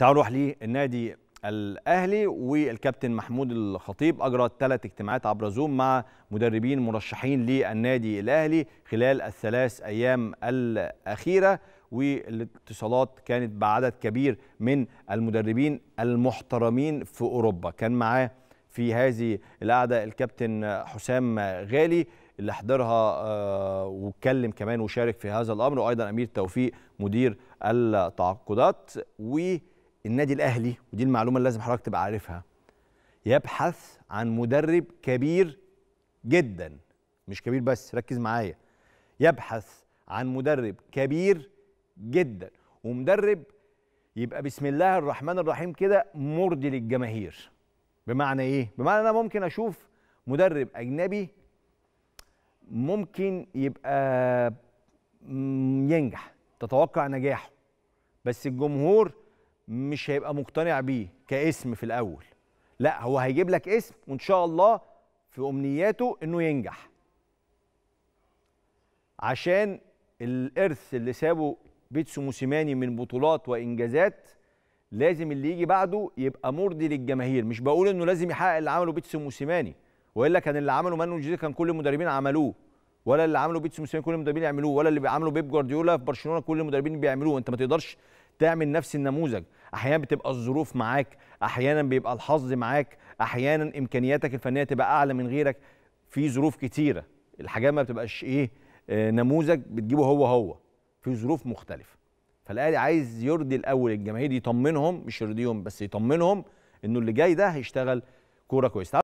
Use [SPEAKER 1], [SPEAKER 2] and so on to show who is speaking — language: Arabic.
[SPEAKER 1] تعالوا نروح للنادي الاهلي والكابتن محمود الخطيب اجرى ثلاث اجتماعات عبر زوم مع مدربين مرشحين للنادي الاهلي خلال الثلاث ايام الاخيره والاتصالات كانت بعدد كبير من المدربين المحترمين في اوروبا كان معاه في هذه القعده الكابتن حسام غالي اللي حضرها آه، واتكلم كمان وشارك في هذا الامر وايضا امير توفيق مدير التعاقدات و النادي الاهلي ودي المعلومه اللي لازم حضرتك تبقى عارفها يبحث عن مدرب كبير جدا مش كبير بس ركز معايا يبحث عن مدرب كبير جدا ومدرب يبقى بسم الله الرحمن الرحيم كده مرضي للجماهير بمعنى ايه بمعنى انا ممكن اشوف مدرب اجنبي ممكن يبقى ينجح تتوقع نجاحه بس الجمهور مش هيبقى مقتنع بيه كاسم في الاول لا هو هيجيب لك اسم وان شاء الله في امنياته انه ينجح عشان الارث اللي سابه بيتسو موسيماني من بطولات وانجازات لازم اللي يجي بعده يبقى مرضي للجماهير مش بقول انه لازم يحقق اللي عمله بيتسو موسيماني والا كان اللي عمله مانو جوزيه كان كل المدربين عملوه ولا اللي عمله بيتسو موسيماني كل المدربين يعملوه ولا اللي بيعمله بيب جوارديولا في برشلونه كل المدربين بيعملوه انت ما تقدرش تعمل نفس النموذج احيانا بتبقى الظروف معاك احيانا بيبقى الحظ معاك احيانا امكانياتك الفنيه تبقى اعلى من غيرك في ظروف كتيره الحاجات ما بتبقاش ايه آه، نموذج بتجيبه هو هو في ظروف مختلفه فالاهلي عايز يرضي الاول الجماهير يطمنهم مش يرضيهم بس يطمنهم انه اللي جاي ده هيشتغل كوره كويسه